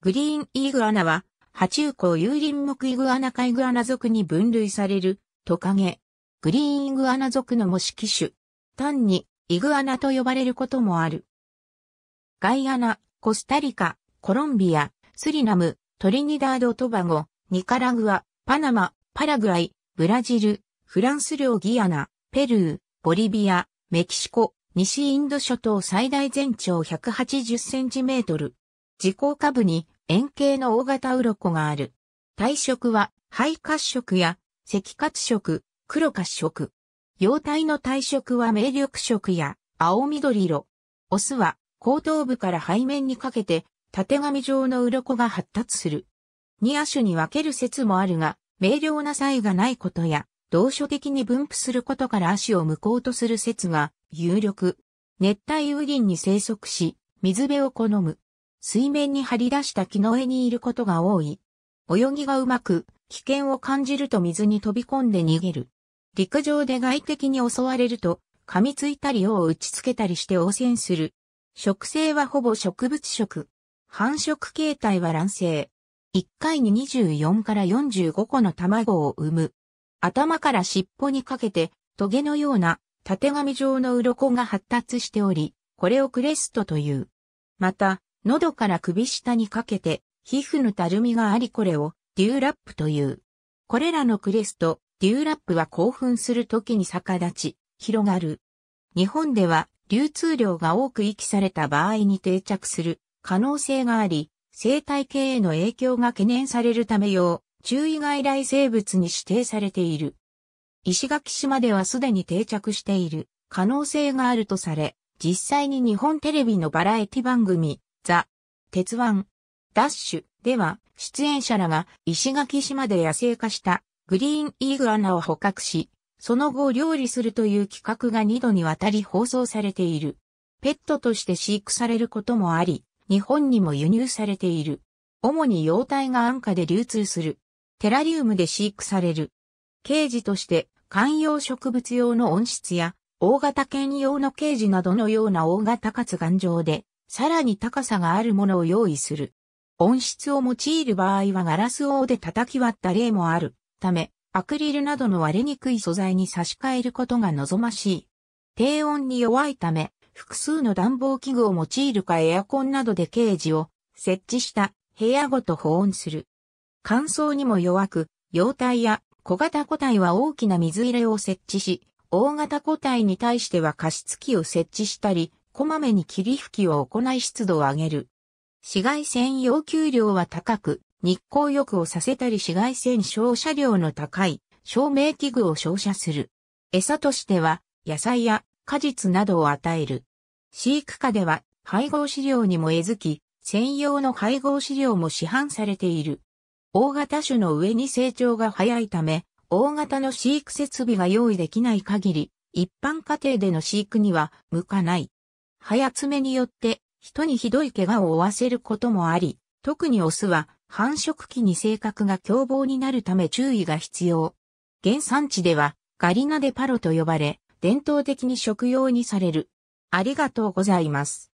グリーンイグアナは、爬虫孔有輪目イグアナ科イグアナ属に分類される、トカゲ。グリーンイグアナ属の模式種。単に、イグアナと呼ばれることもある。ガイアナ、コスタリカ、コロンビア、スリナム、トリニダード・トバゴ、ニカラグア、パナマ、パラグアイ、ブラジル、フランス領ギアナ、ペルー、ボリビア、メキシコ、西インド諸島最大全長180センチメートル。自効下部に円形の大型鱗がある。体色は灰褐色や赤褐色、黒褐色。幼体の体色は明緑色や青緑色。オスは後頭部から背面にかけて縦紙状の鱗が発達する。二亜種に分ける説もあるが、明瞭な差異がないことや、同所的に分布することから足を向こうとする説が有力。熱帯雨林に生息し、水辺を好む。水面に張り出した木の上にいることが多い。泳ぎがうまく、危険を感じると水に飛び込んで逃げる。陸上で外敵に襲われると、噛みついたり尾を打ちつけたりして汚染する。食性はほぼ植物食。繁殖形態は卵性。1回に24から45個の卵を産む。頭から尻尾にかけて、トゲのような、縦紙状の鱗が発達しており、これをクレストという。また、喉から首下にかけて、皮膚のたるみがありこれを、デューラップという。これらのクレスト、デューラップは興奮する時に逆立ち、広がる。日本では、流通量が多く遺棄された場合に定着する可能性があり、生態系への影響が懸念されるためう、注意外来生物に指定されている。石垣島ではすでに定着している可能性があるとされ、実際に日本テレビのバラエティ番組、ザ・鉄腕、ダッシュでは、出演者らが石垣島で野生化したグリーンイーグアナを捕獲し、その後料理するという企画が2度にわたり放送されている。ペットとして飼育されることもあり、日本にも輸入されている。主に幼体が安価で流通する。テラリウムで飼育される。ケージとして観葉植物用の温室や大型犬用のケージなどのような大型かつ頑丈でさらに高さがあるものを用意する。音質を用いる場合はガラスをで叩き割った例もあるため、アクリルなどの割れにくい素材に差し替えることが望ましい。低温に弱いため、複数の暖房器具を用いるかエアコンなどでケージを設置した部屋ごと保温する。乾燥にも弱く、容体や小型個体は大きな水入れを設置し、大型個体に対しては加湿器を設置したり、こまめに霧吹きを行い湿度を上げる。紫外線要求量は高く、日光浴をさせたり紫外線照射量の高い照明器具を照射する。餌としては野菜や果実などを与える。飼育下では配合飼料にも餌付き、専用の配合飼料も市販されている。大型種の上に成長が早いため、大型の飼育設備が用意できない限り、一般家庭での飼育には向かない。早爪によって人にひどい怪我を負わせることもあり、特にオスは繁殖期に性格が凶暴になるため注意が必要。原産地ではガリナデパロと呼ばれ、伝統的に食用にされる。ありがとうございます。